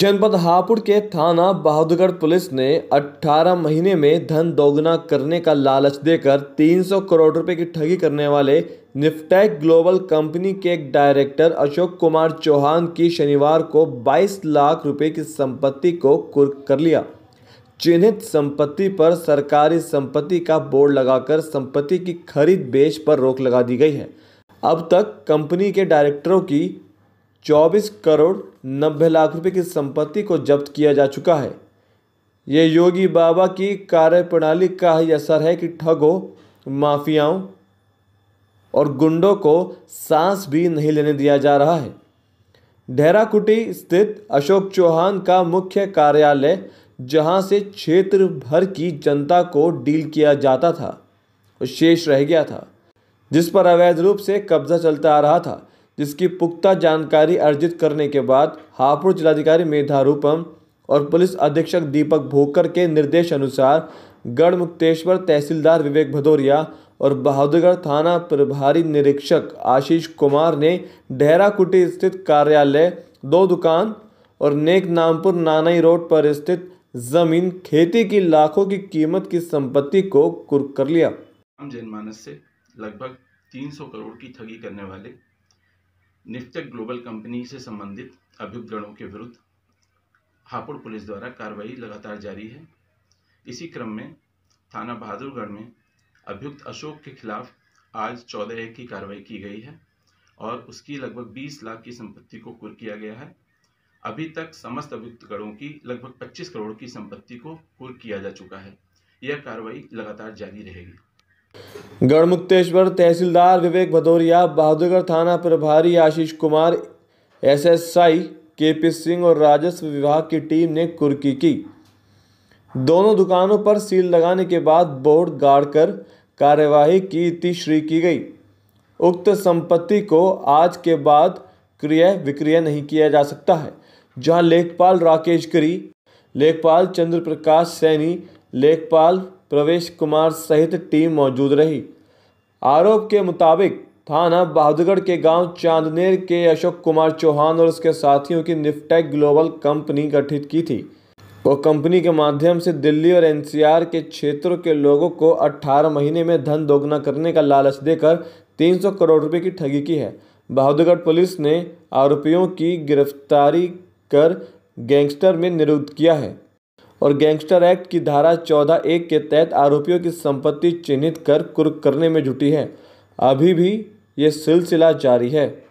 जनपद हापुड़ के थाना बहादुरगढ़ पुलिस ने 18 महीने में धन दोगुना करने का लालच देकर 300 करोड़ रुपए की ठगी करने वाले निफ्टैक ग्लोबल कंपनी के एक डायरेक्टर अशोक कुमार चौहान की शनिवार को 22 लाख रुपए की संपत्ति को कुर्क कर लिया चिन्हित संपत्ति पर सरकारी संपत्ति का बोर्ड लगाकर संपत्ति की खरीद बेच पर रोक लगा दी गई है अब तक कंपनी के डायरेक्टरों की चौबीस करोड़ नब्बे लाख रुपए की संपत्ति को जब्त किया जा चुका है ये योगी बाबा की कार्यप्रणाली का ही असर है कि ठगों माफियाओं और गुंडों को सांस भी नहीं लेने दिया जा रहा है ढेराकुटी स्थित अशोक चौहान का मुख्य कार्यालय जहां से क्षेत्र भर की जनता को डील किया जाता था शेष रह गया था जिस पर अवैध रूप से कब्जा चलता आ रहा था जिसकी पुख्ता जानकारी अर्जित करने के बाद हापुड़ जिलाधिकारी मेधा रूपम और पुलिस अधीक्षक दीपक भोकर के निर्देश अनुसार गढ़ मुक्तेश्वर तहसीलदार विवेक भदौरिया और बहादुरगढ़ थाना प्रभारी निरीक्षक आशीष कुमार ने डेहरा कुटी स्थित कार्यालय दो दुकान और नेक नामपुर नानाई रोड पर स्थित जमीन खेती की लाखों की कीमत की संपत्ति को कुर्क कर लिया जनमानस से लगभग 300 करोड़ की ठगी करने वाले निफ्टक ग्लोबल कंपनी से संबंधित अभियुक्तगणों के विरुद्ध हापुड़ पुलिस द्वारा कार्रवाई लगातार जारी है इसी क्रम में थाना बहादुरगढ़ में अभियुक्त अशोक के खिलाफ आज चौदह एक की कार्रवाई की गई है और उसकी लगभग 20 लाख की संपत्ति को कुर किया गया है अभी तक समस्त अभियुक्तगणों की लगभग 25 करोड़ की संपत्ति को कुर किया जा चुका है यह कार्रवाई लगातार जारी रहेगी गढ़मुक्तेश्वर तहसीलदार विवेक भदौरिया बहादुरगढ़ थाना प्रभारी आशीष कुमार एसएसआई केपी सिंह और राजस्व विभाग की टीम ने कुर्की की दोनों दुकानों पर सील लगाने के बाद बोर्ड गाड़ कर कार्यवाही की तीसरी की गई उक्त संपत्ति को आज के बाद क्रय विक्रय नहीं किया जा सकता है जहां लेखपाल राकेश करी लेखपाल चंद्र प्रकाश सैनी लेखपाल प्रवेश कुमार सहित टीम मौजूद रही आरोप के मुताबिक थाना बहादुरगढ़ के गांव चांदनेर के अशोक कुमार चौहान और उसके साथियों की निफ्टेक ग्लोबल कंपनी गठित की थी वो कंपनी के माध्यम से दिल्ली और एनसीआर के क्षेत्रों के लोगों को 18 महीने में धन दोगुना करने का लालच देकर 300 करोड़ रुपए की ठगी की है बहादुरगढ़ पुलिस ने आरोपियों की गिरफ्तारी कर गैंगस्टर में निरुद्ध किया है और गैंगस्टर एक्ट की धारा चौदह एक के तहत आरोपियों की संपत्ति चिन्हित कर कुर्क करने में जुटी है अभी भी ये सिलसिला जारी है